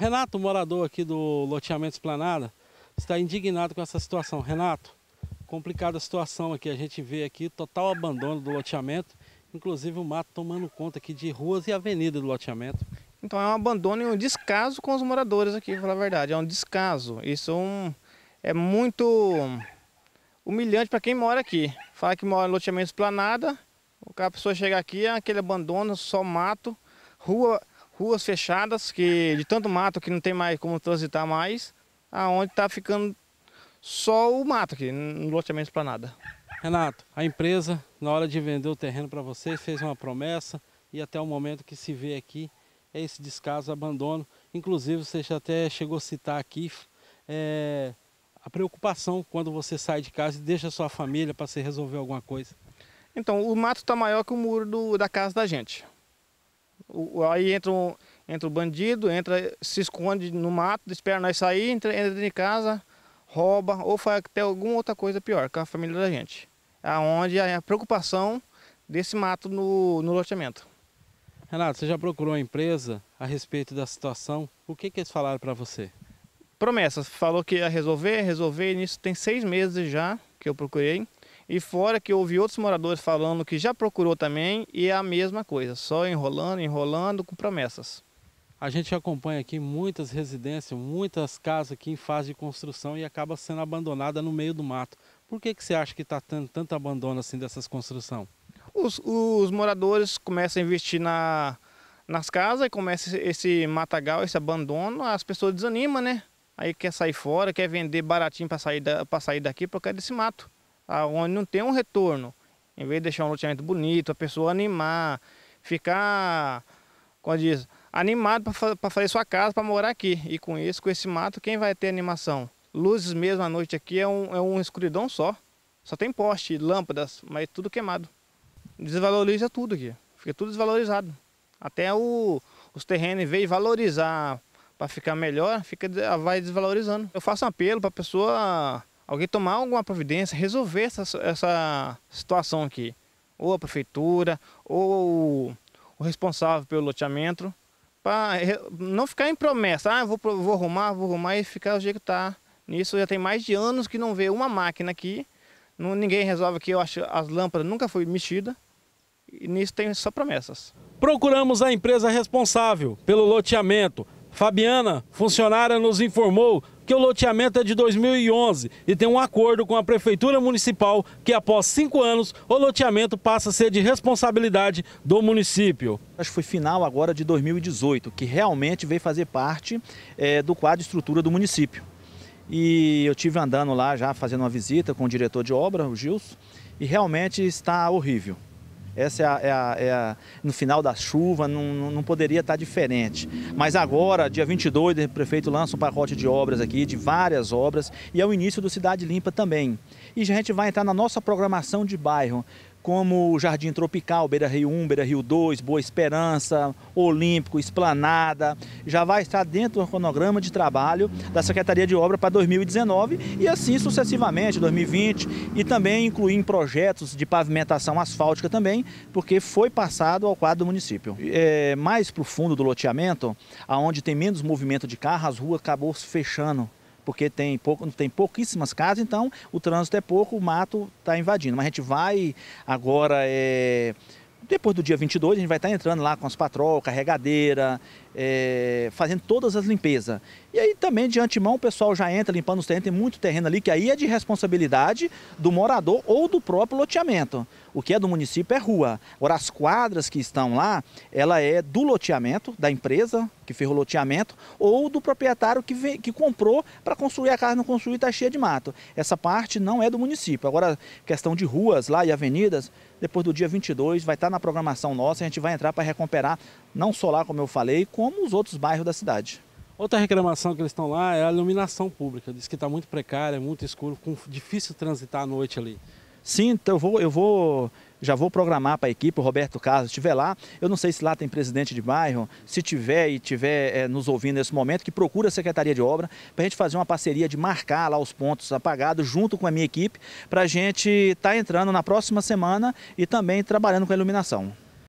Renato, morador aqui do loteamento Esplanada, está indignado com essa situação. Renato, complicada a situação aqui. A gente vê aqui total abandono do loteamento, inclusive o mato tomando conta aqui de ruas e avenida do loteamento. Então é um abandono e um descaso com os moradores aqui, para falar a verdade. É um descaso. Isso é, um, é muito humilhante para quem mora aqui. Fala que mora em loteamento Esplanada, a pessoa chega aqui, é aquele abandono, só mato, rua ruas fechadas, que de tanto mato que não tem mais como transitar mais, aonde está ficando só o mato aqui, no loteamento para nada. Renato, a empresa, na hora de vender o terreno para vocês, fez uma promessa e até o momento que se vê aqui é esse descaso, abandono. Inclusive, você já até chegou a citar aqui é, a preocupação quando você sai de casa e deixa sua família para se resolver alguma coisa. Então, o mato está maior que o muro do, da casa da gente. O, aí entra, um, entra o bandido, entra, se esconde no mato, espera nós sair, entra, entra em casa, rouba ou faz até alguma outra coisa pior com a família da gente. Aonde é, é a preocupação desse mato no, no loteamento. Renato, você já procurou a empresa a respeito da situação? O que, que eles falaram para você? Promessas. Falou que ia resolver, resolver. Nisso tem seis meses já que eu procurei. E fora que houve outros moradores falando que já procurou também e é a mesma coisa, só enrolando, enrolando com promessas. A gente acompanha aqui muitas residências, muitas casas aqui em fase de construção e acaba sendo abandonada no meio do mato. Por que, que você acha que está tendo tanto abandono assim dessas construções? Os, os, moradores começam a investir na, nas casas e começa esse matagal, esse abandono, as pessoas desanimam, né? Aí quer sair fora, quer vender baratinho para sair, da, sair daqui por causa desse mato onde não tem um retorno. Em vez de deixar um loteamento bonito, a pessoa animar, ficar, como diz, animado para fazer sua casa, para morar aqui. E com isso, com esse mato, quem vai ter animação? Luzes mesmo à noite aqui é um, é um escuridão só. Só tem poste, lâmpadas, mas tudo queimado. Desvaloriza tudo aqui. Fica tudo desvalorizado. Até o, os terrenos, em vez de valorizar para ficar melhor, fica, vai desvalorizando. Eu faço um apelo para a pessoa alguém tomar alguma providência, resolver essa, essa situação aqui. Ou a prefeitura, ou o responsável pelo loteamento, para não ficar em promessa, ah, vou, vou arrumar, vou arrumar e ficar do jeito que está. Nisso já tem mais de anos que não vê uma máquina aqui, não, ninguém resolve aqui, eu acho as lâmpadas nunca foi mexidas, E nisso tem só promessas. Procuramos a empresa responsável pelo loteamento, Fabiana, funcionária, nos informou que o loteamento é de 2011 e tem um acordo com a Prefeitura Municipal que, após cinco anos, o loteamento passa a ser de responsabilidade do município. Acho que foi final agora de 2018, que realmente veio fazer parte é, do quadro de estrutura do município. E eu tive andando lá já fazendo uma visita com o diretor de obra, o Gilson, e realmente está horrível. Essa é a, é a, é a no final da chuva, não, não poderia estar diferente. Mas agora, dia 22, o prefeito lança um pacote de obras aqui, de várias obras, e é o início do Cidade Limpa também. E a gente vai entrar na nossa programação de bairro como o Jardim Tropical, Beira Rio 1, Beira Rio 2, Boa Esperança, Olímpico, Esplanada, já vai estar dentro do cronograma de trabalho da Secretaria de Obra para 2019 e assim sucessivamente, 2020, e também incluir em projetos de pavimentação asfáltica também, porque foi passado ao quadro do município. É, mais para o fundo do loteamento, aonde tem menos movimento de carro, as ruas acabou se fechando porque tem, pouco, tem pouquíssimas casas, então o trânsito é pouco, o mato está invadindo. Mas a gente vai agora, é, depois do dia 22, a gente vai estar tá entrando lá com as patrol, carregadeira, é, fazendo todas as limpezas. E aí também de antemão o pessoal já entra limpando os terrenos, tem muito terreno ali que aí é de responsabilidade do morador ou do próprio loteamento. O que é do município é rua. Agora as quadras que estão lá, ela é do loteamento, da empresa que fez o loteamento, ou do proprietário que, vem, que comprou para construir a casa, não construir, está cheia de mato. Essa parte não é do município. Agora questão de ruas lá e avenidas, depois do dia 22 vai estar tá na programação nossa, a gente vai entrar para recuperar não só lá como eu falei, como como os outros bairros da cidade. Outra reclamação que eles estão lá é a iluminação pública. Diz que está muito precária, muito escuro, com, difícil transitar à noite ali. Sim, então eu vou, eu vou já vou programar para a equipe, o Roberto Carlos estiver lá. Eu não sei se lá tem presidente de bairro, se tiver e estiver é, eh, nos ouvindo nesse momento, que procura a Secretaria de Obra para a gente fazer uma parceria de marcar lá os pontos apagados junto com a minha equipe para a gente estar tá entrando na próxima semana e também trabalhando com a iluminação.